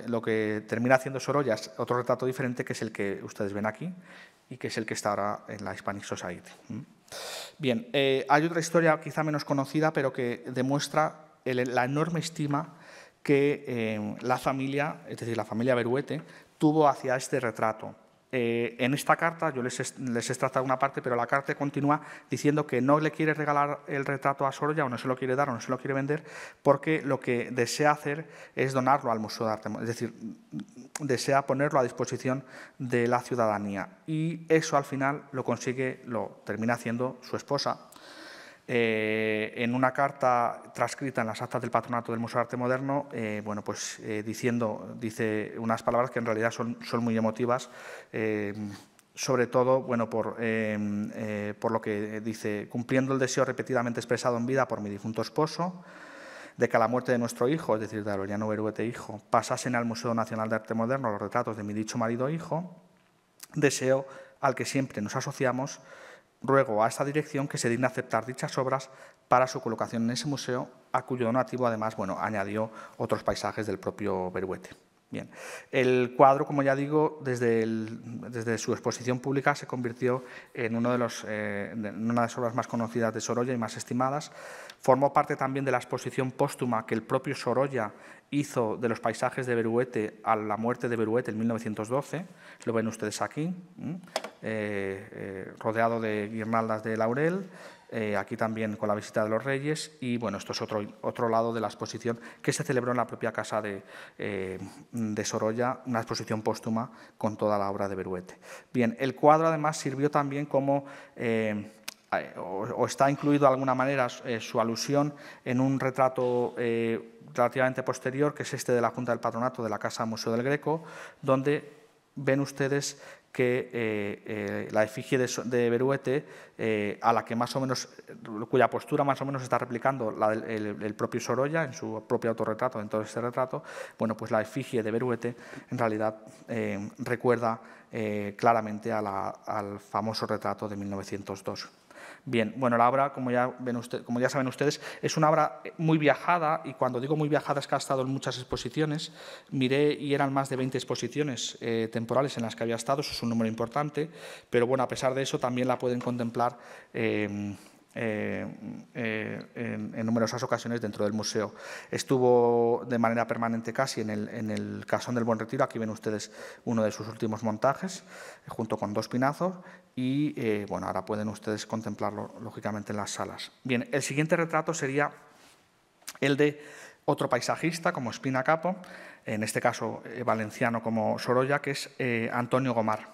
lo que, termina haciendo Sorolla es otro retrato diferente que es el que ustedes ven aquí y que es el que está ahora en la Hispanic Society. Bien, eh, hay otra historia quizá menos conocida, pero que demuestra la enorme estima que eh, la familia, es decir, la familia Beruete, tuvo hacia este retrato. Eh, en esta carta, yo les, les he extractado una parte, pero la carta continúa diciendo que no le quiere regalar el retrato a Sorolla o no se lo quiere dar o no se lo quiere vender porque lo que desea hacer es donarlo al Museo de Arte, es decir, desea ponerlo a disposición de la ciudadanía. Y eso al final lo consigue, lo termina haciendo su esposa, eh, en una carta transcrita en las actas del patronato del Museo de Arte Moderno, eh, bueno, pues eh, diciendo, dice unas palabras que en realidad son, son muy emotivas, sobre todo, bueno, por, por lo que dice, cumpliendo el deseo repetidamente expresado en vida por mi difunto esposo, de que a la muerte de nuestro hijo, es decir, de Aureliano Beruete hijo, pasasen al Museo Nacional de Arte Moderno los retratos de mi dicho marido hijo, deseo al que siempre nos asociamos, Ruego a esta dirección que se digna aceptar dichas obras para su colocación en ese museo, a cuyo donativo además bueno, añadió otros paisajes del propio Beruete. Bien. El cuadro, como ya digo, desde, desde, su exposición pública se convirtió eh, en, una de las obras más conocidas de Sorolla y más estimadas. Formó parte también de la exposición póstuma que el propio Sorolla hizo de los paisajes de Beruete a la muerte de Beruete en 1912. Lo ven ustedes aquí. Eh, eh, rodeado de guirnaldas de laurel, eh, aquí también con la visita de los reyes y bueno, esto es otro, otro lado de la exposición que se celebró en la propia casa de, de Sorolla, una exposición póstuma con toda la obra de Beruete. Bien, el cuadro además sirvió también como... o, está incluido de alguna manera su alusión en un retrato relativamente posterior, que es este de la Junta del Patronato de la Casa Museo del Greco, donde ven ustedes que eh, eh, la efigie de, Beruete, eh, a la que más o menos, cuya postura más o menos está replicando la del, el, propio Sorolla en su propio autorretrato, en todo este retrato, bueno, pues la efigie de Beruete en realidad recuerda claramente al famoso retrato de 1902. Bien, bueno, la obra, como ya, saben ustedes, es una obra muy viajada y cuando digo muy viajada es que ha estado en muchas exposiciones. Miré y eran más de 20 exposiciones eh, temporales en las que había estado, eso es un número importante, pero bueno, a pesar de eso también la pueden contemplar. Eh, eh, eh, en, numerosas ocasiones dentro del museo. Estuvo de manera permanente casi en el, en el Casón del Buen Retiro, aquí ven ustedes uno de sus últimos montajes, eh, junto con dos pinazos, y bueno, ahora pueden ustedes contemplarlo lógicamente en las salas. Bien, el siguiente retrato sería el de otro paisajista como Espina Capo, en este caso eh, valenciano como Sorolla, que es eh, Antonio Gomar.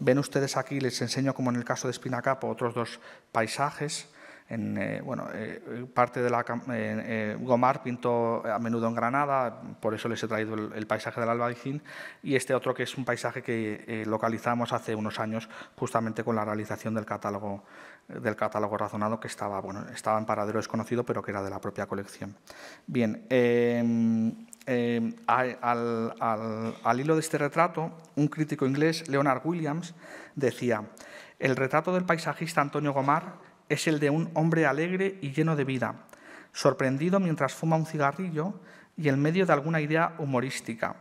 Ven ustedes aquí, les enseño como en el caso de Espinacapo, otros dos paisajes. En, eh, bueno, parte de la Gomar pintó a menudo en Granada, por eso les he traído el, paisaje del Albaicín, y este otro que es un paisaje que localizamos hace unos años, justamente con la realización del catálogo razonado que estaba, bueno, estaba en paradero desconocido, pero que era de la propia colección. Bien, em, Em, al, hilo de este retrato, un crítico inglés, Leonard Williams, decía, el retrato del paisajista Antonio Gomar es el de un hombre alegre y lleno de vida, sorprendido mientras fuma un cigarrillo y en medio de alguna idea humorística.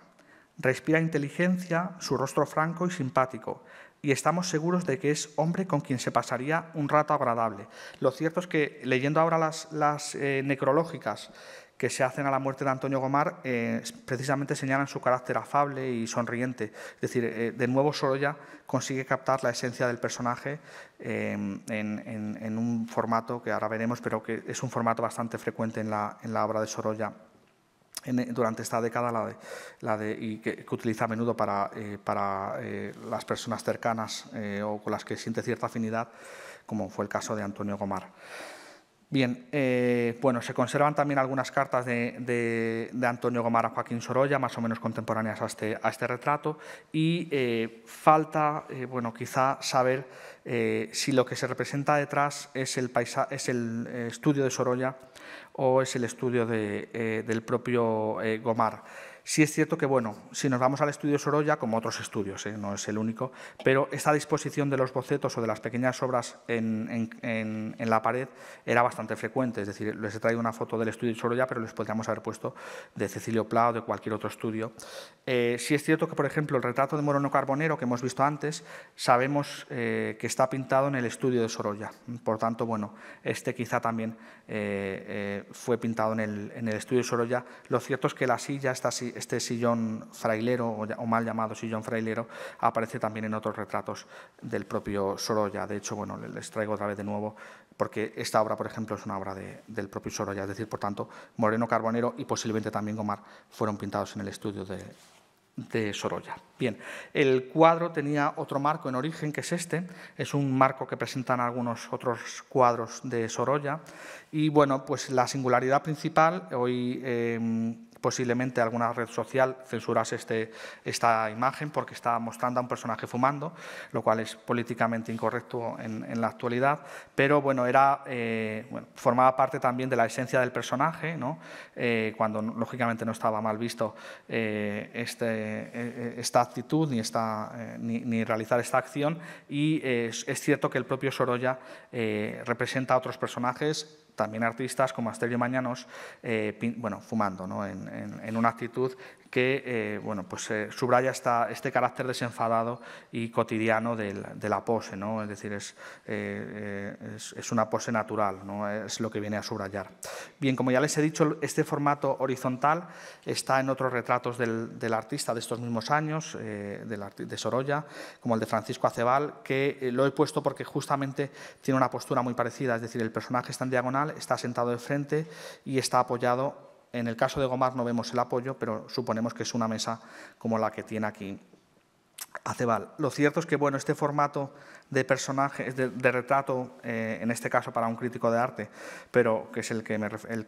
Respira inteligencia, su rostro franco y simpático, y estamos seguros de que es hombre con quien se pasaría un rato agradable. Lo cierto es que leyendo ahora las, eh, necrológicas que se hacen a la muerte de Antonio Gomar eh, precisamente señalan su carácter afable y sonriente. Es decir, eh, de nuevo Sorolla consigue captar la esencia del personaje eh, en, un formato que ahora veremos, pero que es un formato bastante frecuente en la, obra de Sorolla durante esta década la de, y que, utiliza a menudo para, las personas cercanas o con las que siente cierta afinidad, como fue el caso de Antonio Gomar. Bien, eh, bueno, se conservan también algunas cartas de, de, Gomar Antonio Joaquín Sorolla, más o menos contemporáneas a este, a este retrato, y eh, falta, eh, bueno, quizá saber si lo que se representa detrás es el, es el estudio de Sorolla o es el estudio del propio Gomar. Sí es cierto que, bueno, si nos vamos al estudio Sorolla, como otros estudios, ¿eh? no es el único, pero esta disposición de los bocetos o de las pequeñas obras en, la pared era bastante frecuente. Es decir, les he traído una foto del estudio Sorolla, pero les podríamos haber puesto de Cecilio Pla o de cualquier otro estudio. Si eh, sí es cierto que, por ejemplo, el retrato de Morono Carbonero que hemos visto antes, sabemos eh, que está pintado en el estudio de Sorolla. Por tanto, bueno, este quizá también fue pintado en el, estudio de Sorolla. Lo cierto es que la silla, está así este sillón frailero, o mal llamado sillón frailero, aparece también en otros retratos del propio Sorolla. De hecho, bueno, les traigo otra vez de nuevo, porque esta obra, por ejemplo, es una obra del propio Sorolla. Es decir, por tanto, Moreno Carbonero y posiblemente también Gomar fueron pintados en el estudio de, Sorolla. Bien, el cuadro tenía otro marco en origen, que es este. Es un marco que presentan algunos otros cuadros de Sorolla. Y bueno, pues la singularidad principal, hoy em, posiblemente alguna red social censurase este, esta imagen porque está mostrando a un personaje fumando, lo cual es políticamente incorrecto en, la actualidad, pero bueno, era, eh, formaba parte también de la esencia del personaje, eh, cuando lógicamente no estaba mal visto eh, este, esta actitud ni, esta, ni, ni, realizar esta acción y es cierto que el propio Sorolla representa a otros personajes también artistas como Asterio Mañanos, eh, bueno, fumando, ¿no? en, una actitud que eh, bueno, pues, eh, subraya este carácter desenfadado y cotidiano de la pose, ¿no? es decir, eh, es, es, una pose natural, ¿no? es lo que viene a subrayar. Bien, como ya les he dicho, este formato horizontal está en otros retratos del, artista de estos mismos años, de Sorolla, como el de Francisco Acebal, que lo he puesto porque justamente tiene una postura muy parecida, es decir, el personaje está en diagonal, está sentado de frente y está apoyado en el caso de Gomar no vemos el apoyo, pero suponemos que es una mesa como la que tiene aquí Aceval. Lo cierto es que bueno, este formato de personaje, de, retrato, eh, en este caso para un crítico de arte, pero que es el que, al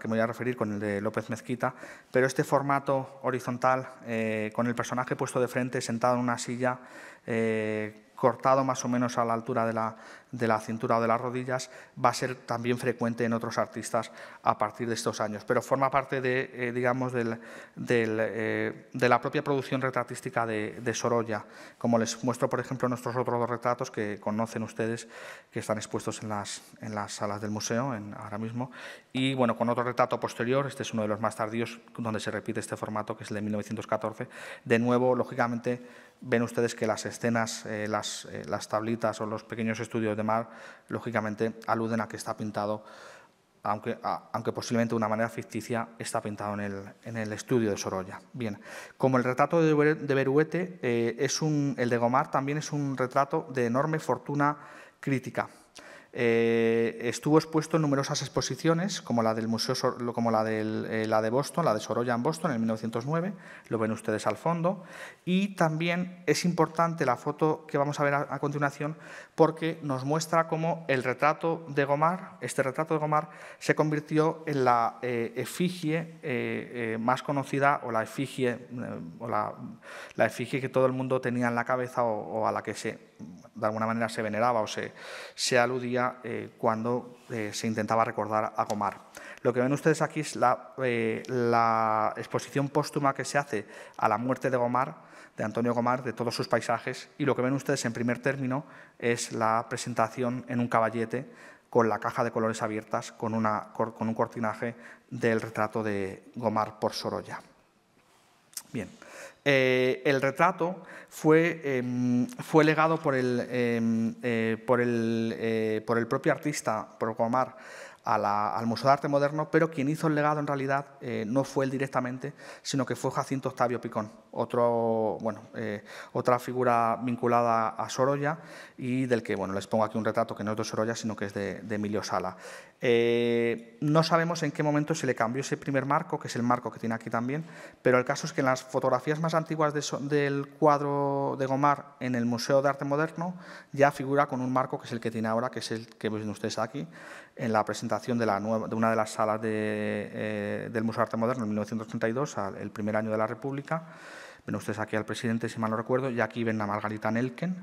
que me voy a referir con el de López Mezquita, pero este formato horizontal eh, con el personaje puesto de frente, sentado en una silla, eh, cortado más o menos a la altura de la, de la cintura o de las rodillas va a ser también frecuente en otros artistas a partir de estos años, pero forma parte de, eh, digamos, eh, de la propia producción retratística de, Sorolla, como les muestro, por ejemplo, nuestros otros dos retratos que conocen ustedes, que están expuestos en las, en las salas del museo en, ahora mismo, y bueno, con otro retrato posterior, este es uno de los más tardíos, donde se repite este formato, que es el de 1914, de nuevo, lógicamente, ven ustedes que las escenas, eh, las, las tablitas o los pequeños estudios de mar, lógicamente aluden a que está pintado, aunque, aunque posiblemente de una manera ficticia, está pintado en el, en el, estudio de Sorolla. Bien, como el retrato de, Beruete, eh, es un, el de Gomar también es un retrato de enorme fortuna crítica eh, estuvo expuesto en numerosas exposiciones, como la, del Museo, como la, del, eh, la de Boston, la de Sorolla en Boston en 1909, lo ven ustedes al fondo. Y también es importante la foto que vamos a ver a, continuación porque nos muestra cómo el retrato de Gomar, este retrato de Gomar, se convirtió en la eh, efigie más conocida o la efigie, o la, efigie que todo el mundo tenía en la cabeza o a la que se de alguna manera se veneraba o se, se aludía eh, cuando eh, se intentaba recordar a Gomar. Lo que ven ustedes aquí es la, eh, la, exposición póstuma que se hace a la muerte de Gomar, de Antonio Gomar, de todos sus paisajes, y lo que ven ustedes en primer término es la presentación en un caballete con la caja de colores abiertas, con, una, con un cortinaje del retrato de Gomar por Sorolla. Bien. Eh, el retrato em, fue, legado por el, em, eh, por el, eh, por el propio artista, por al Museo de Arte Moderno, pero quien hizo el legado en realidad eh, no fue él directamente, sino que fue Jacinto Octavio Picón, otro, bueno, eh, otra figura vinculada a Sorolla y del que bueno, les pongo aquí un retrato que no es de Sorolla, sino que es de, Emilio Sala. Eh, no sabemos en qué momento se le cambió ese primer marco, que es el marco que tiene aquí también, pero el caso es que en las fotografías más antiguas del cuadro de Gomar en el Museo de Arte Moderno ya figura con un marco que es el que tiene ahora, que es el que ven ustedes aquí, en la presentación de, la de una de las salas eh, del Museo de Arte Moderno en 1932, el primer año de la República. Ven ustedes aquí al presidente, si mal no recuerdo, y aquí ven a Margarita Nelken,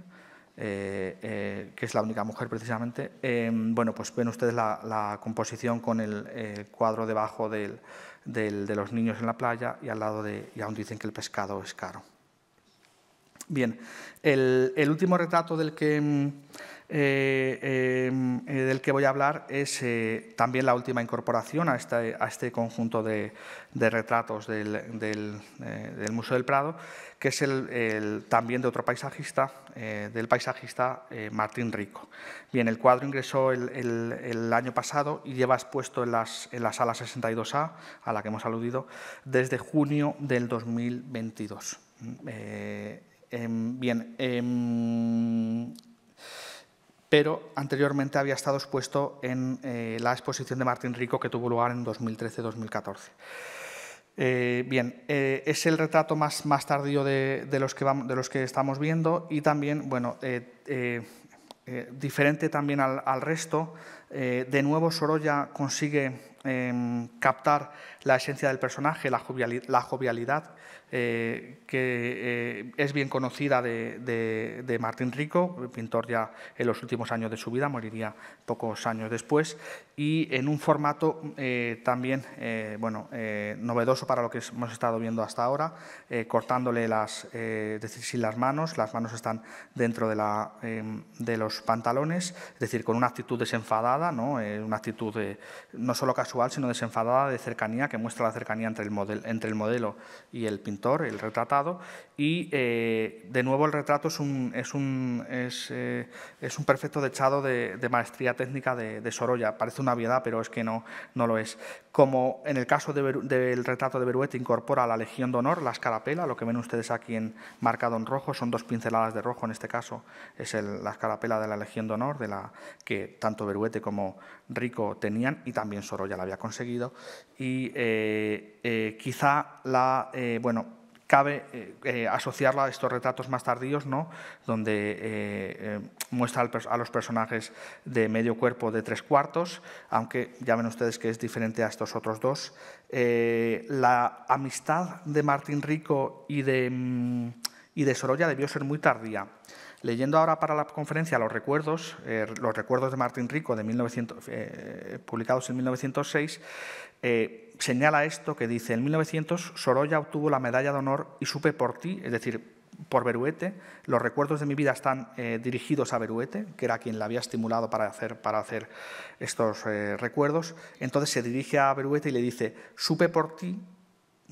eh, eh, que es la única mujer precisamente. Em, bueno, pues ven ustedes la, composición con el, cuadro debajo del, de los niños en la playa y al lado de, y aún dicen que el pescado es caro. Bien, el último retrato del que... Em, eh, em, eh, del que voy a hablar es eh, también la última incorporación a este, este conjunto de, retratos del, Museo del Prado, que es el, también de otro paisajista, del paisajista Martín Rico. Bien, el cuadro ingresó el, año pasado y lleva expuesto en, las, en la sala 62A, a la que hemos aludido, desde junio del 2022. Mm, em, bien, em, pero anteriormente había estado expuesto en eh, la exposición de Martín Rico que tuvo lugar en 2013-2014. Eh, bien, eh, es el retrato más, tardío de, los que estamos viendo y también, bueno, diferente también al, al resto, de nuevo Sorolla consigue em, captar la esencia del personaje, la jovialidad, eh, que eh, es bien conocida de, de, Martín Rico, pintor ya en los últimos años de su vida, moriría pocos años después, y en un formato eh, también bueno, novedoso para lo que hemos estado viendo hasta ahora, cortándole las, decir, las manos, las manos están dentro de, la, de los pantalones, es decir, con una actitud desenfadada, ¿no? una actitud no solo casual, sino desenfadada, de cercanía, que muestra la cercanía entre el, entre el modelo y el pintor, el retratado, y eh, de nuevo el retrato es un, es un, es, eh, un perfecto dechado de, maestría técnica de, Sorolla. Parece una viedad, pero es que no, no lo es. Como en el caso del retrato de Beruete incorpora la Legión de Honor, la escarapela, lo que ven ustedes aquí en marcado en rojo, son dos pinceladas de rojo, en este caso es la escarapela de la Legión de Honor, de la que tanto Beruete como Rico tenían y también Sorolla la había conseguido. Y eh, quizá la... bueno, cabe eh, eh, asociarla a estos retratos más tardíos, ¿no? donde eh, muestra a los personajes de medio cuerpo de tres cuartos, aunque ya ven ustedes que es diferente a estos otros dos. la amistad de Martín Rico y mm, y de Sorolla debió ser muy tardía. Leyendo ahora para la conferencia los recuerdos, eh, los recuerdos de Martín Rico, de 1900, eh, publicados en 1906, eh, señala esto que dice, en 1900 Sorolla obtuvo la medalla de honor y supe por ti, es decir, por Beruete. Los recuerdos de mi vida están dirigidos a Beruete, que era quien la había estimulado para hacer, para hacer estos recuerdos. Entonces se dirige a Beruete y le dice, supe por ti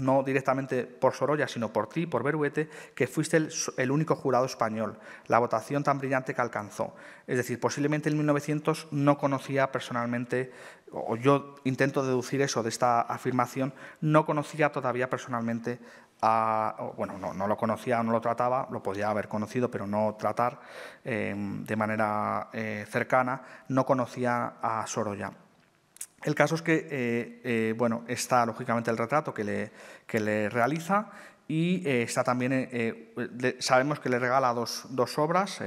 no directamente por Sorolla, sino por ti, por Beruete, que fuiste el, único jurado español, la votación tan brillante que alcanzó. Es decir, posiblemente en 1900 no conocía personalmente, o yo intento deducir eso de esta afirmación, no conocía todavía personalmente a, bueno, no, lo conocía, no lo trataba, lo podía haber conocido, pero no tratar eh, de manera eh, cercana, no conocía a Sorolla. El caso es que, eh, eh, bueno, está lógicamente el retrato que le, le realiza y eh, está también, sabemos que le regala dos, obras,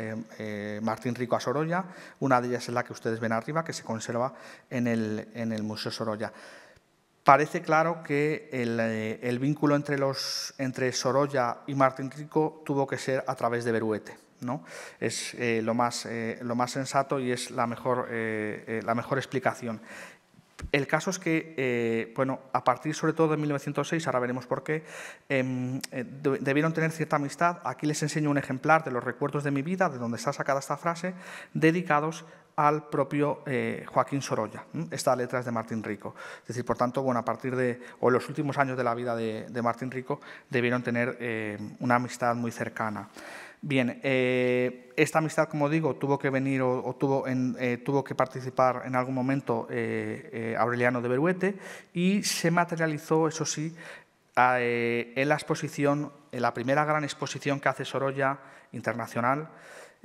Martín Rico a Sorolla, una de ellas es la que ustedes ven arriba, que se conserva en el, en el Museo Sorolla. Parece claro que el, vínculo entre, los, entre Sorolla y Martín Rico tuvo que ser a través de Beruete. ¿no? Es lo, más, lo, más, sensato y es la mejor, la mejor explicación. El caso es que, eh, bueno, a partir sobre todo de 1906, ahora veremos por qué, em, eh, debieron tener cierta amistad. Aquí les enseño un ejemplar de los recuerdos de mi vida, de donde está sacada esta frase, dedicados al propio eh, Joaquín Sorolla. Esta letra es de Martín Rico. Es decir, por tanto, bueno, a partir de, o los últimos años de la vida de Martín Rico, debieron tener una amistad muy cercana. Bien, eh, esta amistad, como digo, tuvo que venir o, eh, tuvo, que participar en algún momento eh, Aureliano de Beruete y se materializó, eso sí, en la exposición, en la primera gran exposición que hace Sorolla internacional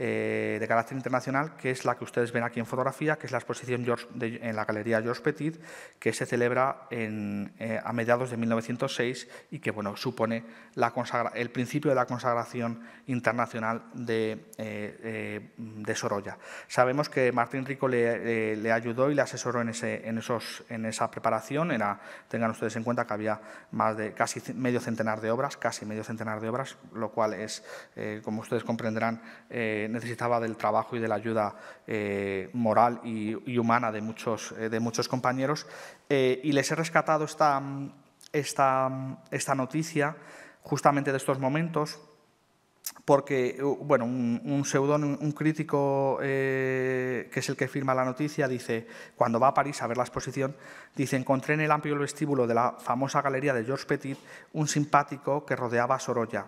eh, de carácter internacional, que es la que ustedes ven aquí en fotografía, que es la exposición en la Galería George Petit, que se celebra eh, a mediados de 1906 y que bueno, supone el principio de la consagración internacional de, eh, Sorolla. Sabemos que Martín Rico le, ayudó y le asesoró en, ese, en, esos, en esa preparación. tengan ustedes en cuenta que había más de casi medio centenar de obras, casi medio centenar de obras, lo cual es, como ustedes comprenderán, necesitaba del trabajo y de la ayuda eh, moral y, humana de muchos, eh, de muchos compañeros. Eh, y les he rescatado esta, esta, noticia justamente de estos momentos porque uh, bueno, un, un, un crítico que es el que firma la noticia, dice, cuando va a París a ver la exposición, dice, encontré en el amplio vestíbulo de la famosa galería de Georges Petit un simpático que rodeaba a Sorolla.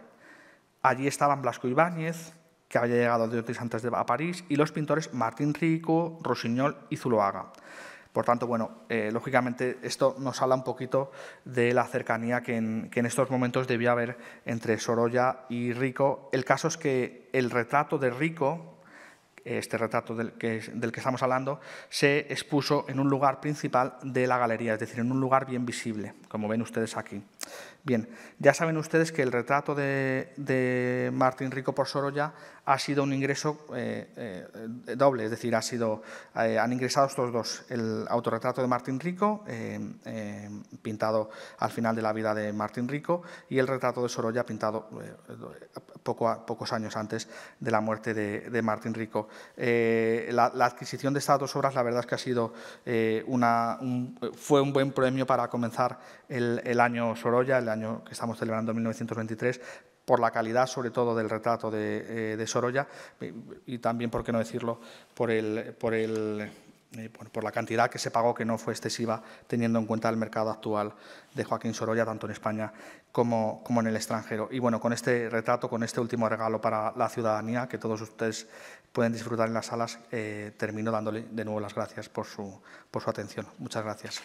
Allí estaban Blasco Ibáñez, que había llegado otros antes de, a París, y los pintores Martín Rico, Rosiñol y Zuloaga. Por tanto, bueno, eh, lógicamente esto nos habla un poquito de la cercanía que en, estos momentos debía haber entre Sorolla y Rico. El caso es que el retrato de Rico, este retrato del que estamos hablando, se expuso en un lugar principal de la galería, es decir, en un lugar bien visible, como ven ustedes aquí. Bien, ya saben ustedes que el retrato de, Martín Rico por Sorolla ha sido un ingreso eh, eh, doble, es decir, ha sido, eh, han ingresado estos dos, el autorretrato de Martín Rico, pintado al final de la vida de Martín Rico, y el retrato de Sorolla, pintado poco pocos años antes de la muerte de, Martín Rico. La, adquisición de estas dos obras, la verdad es que ha sido una, fue un buen premio para comenzar el, año Sorolla, el año que estamos celebrando 1923, por la calidad, sobre todo, del retrato de, eh, Sorolla y, también, por qué no decirlo, por el, por el eh, la cantidad que se pagó, que no fue excesiva, teniendo en cuenta el mercado actual de Joaquín Sorolla, tanto en España como, como en el extranjero. Y bueno, con este retrato, con este último regalo para la ciudadanía, que todos ustedes pueden disfrutar en las salas, eh, termino dándole de nuevo las gracias por su, por su atención. Muchas gracias.